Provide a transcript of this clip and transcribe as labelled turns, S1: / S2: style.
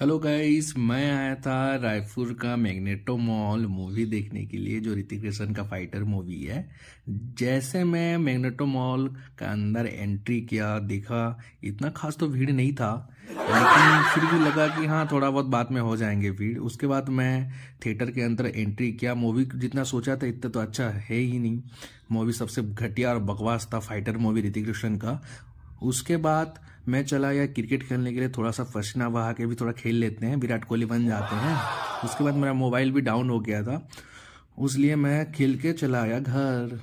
S1: hello guys मैं आया था रायपुर का मैग्नेटो मॉल मूवी देखने के लिए जो ऋतिक रोशन का फाइटर मूवी है जैसे मैं मैग्नेटो मॉल का अंदर एंट्री किया देखा इतना खास तो भीड़ नहीं था लेकिन फिर भी लगा कि हाँ थोड़ा बहुत बाद में हो जाएंगे भीड़ उसके बाद मैं थिएटर के अंदर एंट्री किया मूवी जितना सोचा था इतना तो अच्छा है ही नहीं मूवी सबसे घटिया और बकवास था फाइटर मूवी ऋतिक रोशन का उसके बाद मैं चला गया क्रिकेट खेलने के लिए थोड़ा सा फसना वहा के भी थोड़ा खेल लेते हैं विराट कोहली बन जाते हैं उसके बाद मेरा मोबाइल भी डाउन हो गया था उस लिए मैं खेल के चला आया घर